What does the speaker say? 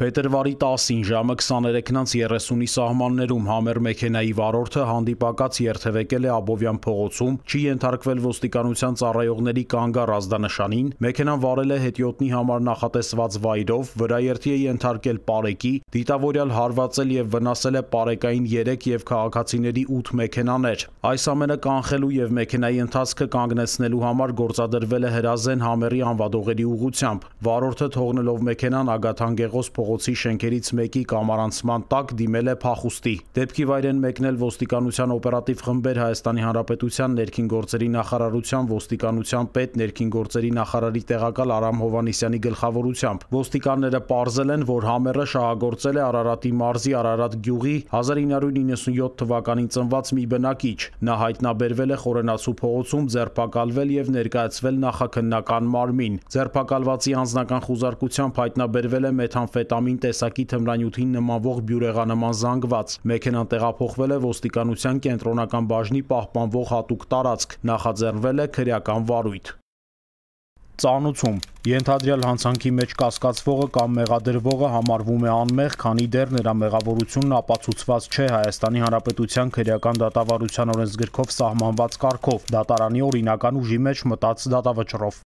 Փետրվարի 10-ին ժամը 23:30-ի սահմաններում համեր մեքենայի վարորդը հանդիպակաց երթևեկել է Աբովյան փողոցում, չի ենթարկվել ոստիկանության ծառայողների կանգառ ազդանշանին, մեքենան վարել է հետիոտնի համար նախատեսված վայրով, վրաերթի է ենթարկել պարեկի, դիտավորյալ հարվածել եւ վնասել է պարեկային 3 եւ քաղաքացիների 8 մեքենաներ։ Այս ամենը կանխելու եւ մեքենայի ընթացքը կանգնեցնելու համար գործադրվել է հրազեն համերի անվադողերի ուղությամբ։ Վարորդը թողնելով մեքենան Ագաթան Գեղոս փողոցի փողոցի շենքերից մեկի կամարանցման տակ դիմել է փախուստի։ Դեպքի վայրեն մեկնել ոստիկանության օպերատիվ խմբեր Հայաստանի Հանրապետության ներքին գործերի նախարարության ոստիկանության պետ ներքին գործերի նախարարի տեղակալ Արամ Հովանիսյանի գլխավորությամբ։ Ոստիկանները ողջունել են, որ համերը շահագործել է Արարատի մարզի Արարատ գյուղի 1997 թվականին ծնված մի բնակիչ։ Նա հայտնաբերվել է Խորենացու փողոցում ձերբակալվել եւ ներկայացվել նախաքննական մարմին։ Ձերբակալվածի անձնական խուզարկությամբ հայտնաբերվել է մեթամֆետամին կետամին տեսակի թմրանյութին նմանվող բյուրեղանման զանգված։ Մեքենան տեղափոխվել է ոստիկանության կենտրոնական բաժնի պահպանվող հատուկ տարածք, նախաձեռնվել է քրեական վարույթ։ Ծանուցում Ենթադրյալ հանցանքի մեջ կասկածվողը կամ մեղադրվողը համարվում է անմեղ, քանի դեռ նրա մեղավորությունն ապացուցված չէ Հայաստանի Հանրապետության քրեական դատավարության օրենսգրքով սահմանված կարգով, դատարանի օրինական ուժի մեջ մտած դատավճռով։